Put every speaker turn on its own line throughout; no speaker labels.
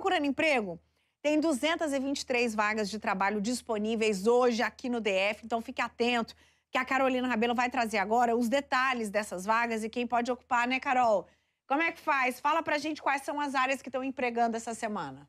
procurando emprego? Tem 223 vagas de trabalho disponíveis hoje aqui no DF, então fique atento que a Carolina Rabelo vai trazer agora os detalhes dessas vagas e quem pode ocupar, né, Carol? Como é que faz? Fala pra gente quais são as áreas que estão empregando essa semana.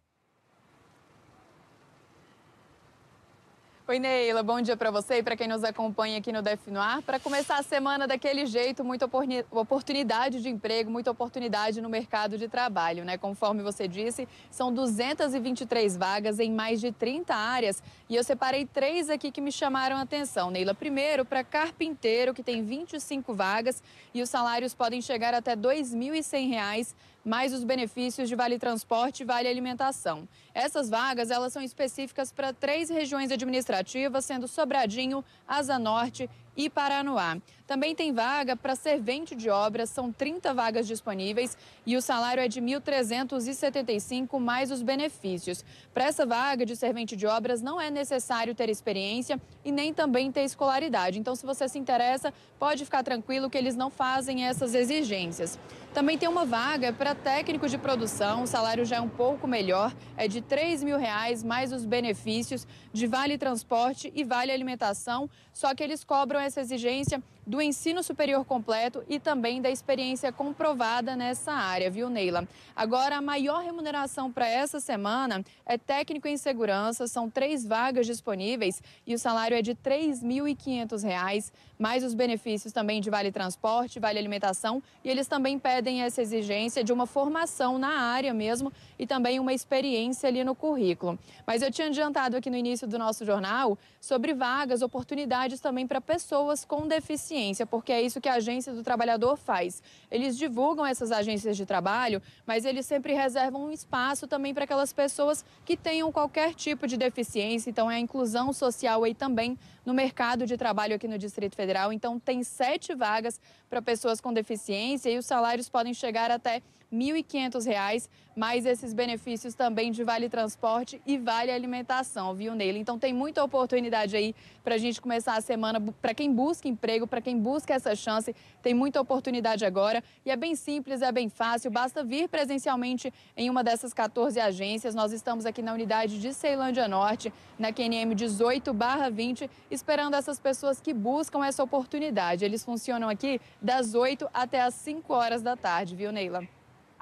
Oi, Neila,
bom dia para você e para quem nos acompanha aqui no DF Para começar a semana daquele jeito, muita oportunidade de emprego, muita oportunidade no mercado de trabalho, né? Conforme você disse, são 223 vagas em mais de 30 áreas e eu separei três aqui que me chamaram a atenção, Neila. Primeiro, para carpinteiro, que tem 25 vagas e os salários podem chegar até R$ 2.100 mais os benefícios de vale transporte e vale alimentação. Essas vagas, elas são específicas para três regiões administrativas sendo Sobradinho, Asa Norte e Paranoá. Também tem vaga para servente de obras, são 30 vagas disponíveis e o salário é de 1.375 mais os benefícios. Para essa vaga de servente de obras não é necessário ter experiência e nem também ter escolaridade. Então, se você se interessa, pode ficar tranquilo que eles não fazem essas exigências. Também tem uma vaga para técnico de produção, o salário já é um pouco melhor, é de R$ mil reais mais os benefícios de vale transporte e vale alimentação, só que eles cobram essa exigência do ensino superior completo e também da experiência comprovada nessa área, viu, Neila? Agora, a maior remuneração para essa semana é técnico em segurança, são três vagas disponíveis e o salário é de R$ 3.500, mais os benefícios também de vale transporte, vale alimentação, e eles também pedem essa exigência de uma formação na área mesmo e também uma experiência ali no currículo. Mas eu tinha adiantado aqui no início do nosso jornal sobre vagas, oportunidades também para pessoas pessoas com deficiência, porque é isso que a agência do trabalhador faz. Eles divulgam essas agências de trabalho, mas eles sempre reservam um espaço também para aquelas pessoas que tenham qualquer tipo de deficiência. Então, é a inclusão social aí também no mercado de trabalho aqui no Distrito Federal. Então, tem sete vagas para pessoas com deficiência e os salários podem chegar até R$ 1.500, mais esses benefícios também de vale transporte e vale alimentação, viu, Neila? Então tem muita oportunidade aí para a gente começar a semana, para quem busca emprego, para quem busca essa chance, tem muita oportunidade agora e é bem simples, é bem fácil, basta vir presencialmente em uma dessas 14 agências. Nós estamos aqui na unidade de Ceilândia Norte, na QNM 18/20, esperando essas pessoas que buscam essa oportunidade. Eles funcionam aqui das 8
até as 5 horas da tarde, viu, Neila?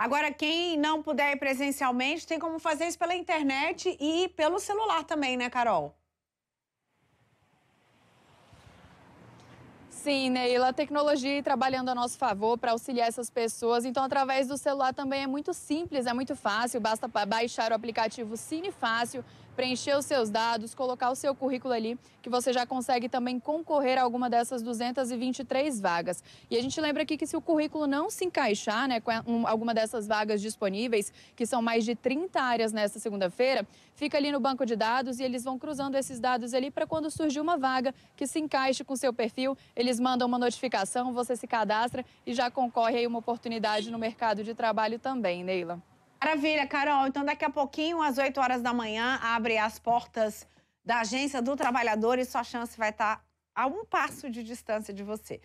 Agora, quem não puder ir presencialmente, tem como fazer isso pela internet e pelo celular também, né, Carol?
Sim, Neila, a tecnologia trabalhando a nosso favor para auxiliar essas pessoas. Então, através do celular também é muito simples, é muito fácil. Basta baixar o aplicativo Cine Fácil, preencher os seus dados, colocar o seu currículo ali, que você já consegue também concorrer a alguma dessas 223 vagas. E a gente lembra aqui que se o currículo não se encaixar né, com alguma dessas vagas disponíveis, que são mais de 30 áreas nesta segunda-feira, fica ali no banco de dados e eles vão cruzando esses dados ali para quando surgir uma vaga que se encaixe com seu perfil, eles mandam uma notificação, você se cadastra e
já concorre aí uma oportunidade no mercado de trabalho também, Neila. Maravilha, Carol. Então, daqui a pouquinho, às 8 horas da manhã, abre as portas da Agência do Trabalhador e sua chance vai estar a um passo de distância de você.